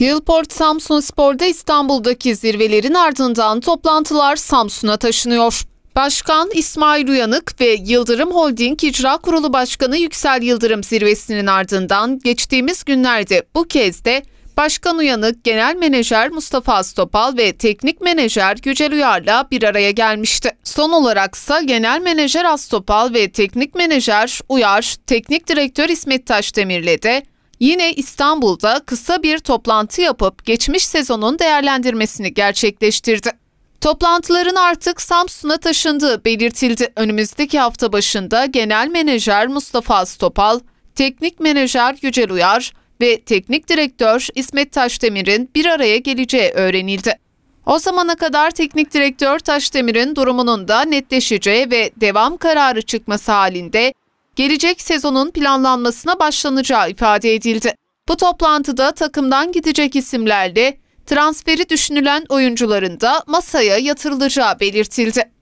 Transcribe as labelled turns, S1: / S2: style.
S1: Hillport Samsun Spor'da İstanbul'daki zirvelerin ardından toplantılar Samsun'a taşınıyor. Başkan İsmail Uyanık ve Yıldırım Holding İcra Kurulu Başkanı Yüksel Yıldırım zirvesinin ardından geçtiğimiz günlerde bu kez de Başkan Uyanık Genel Menajer Mustafa Astopal ve Teknik Menajer Yücel Uyar'la bir araya gelmişti. Son olaraksa Genel Menajer Astopal ve Teknik Menajer Uyar, Teknik Direktör İsmet Taşdemir'le de Yine İstanbul'da kısa bir toplantı yapıp geçmiş sezonun değerlendirmesini gerçekleştirdi. Toplantıların artık Samsun'a taşındığı belirtildi. Önümüzdeki hafta başında Genel Menajer Mustafa Stopal, Teknik Menajer Yücel Uyar ve Teknik Direktör İsmet Taşdemir'in bir araya geleceği öğrenildi. O zamana kadar Teknik Direktör Taşdemir'in durumunun da netleşeceği ve devam kararı çıkması halinde gelecek sezonun planlanmasına başlanacağı ifade edildi. Bu toplantıda takımdan gidecek isimlerle transferi düşünülen oyuncuların da masaya yatırılacağı belirtildi.